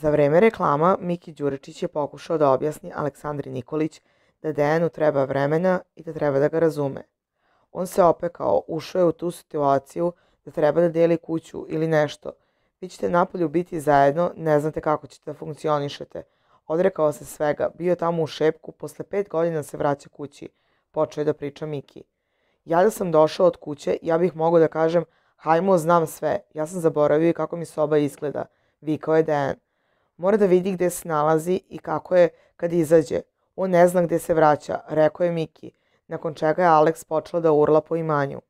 Za vreme reklama Miki Đuričić je pokušao da objasni Aleksandri Nikolić da Dejanu treba vremena i da treba da ga razume. On se opekao, ušao je u tu situaciju da treba da deli kuću ili nešto. Vi ćete napolju biti zajedno, ne znate kako ćete da funkcionišete. Odrekao se svega, bio tamo u šepku, posle pet godina se vraća kući. Počeo je da priča Miki. Ja da sam došao od kuće, ja bih mogao da kažem, hajmo, znam sve, ja sam zaboravio i kako mi soba izgleda. Vikao je Dejan. Mora da vidi gde se nalazi i kako je kad izađe. On ne zna gde se vraća, rekao je Miki, nakon čega je Alex počela da urla po imanju.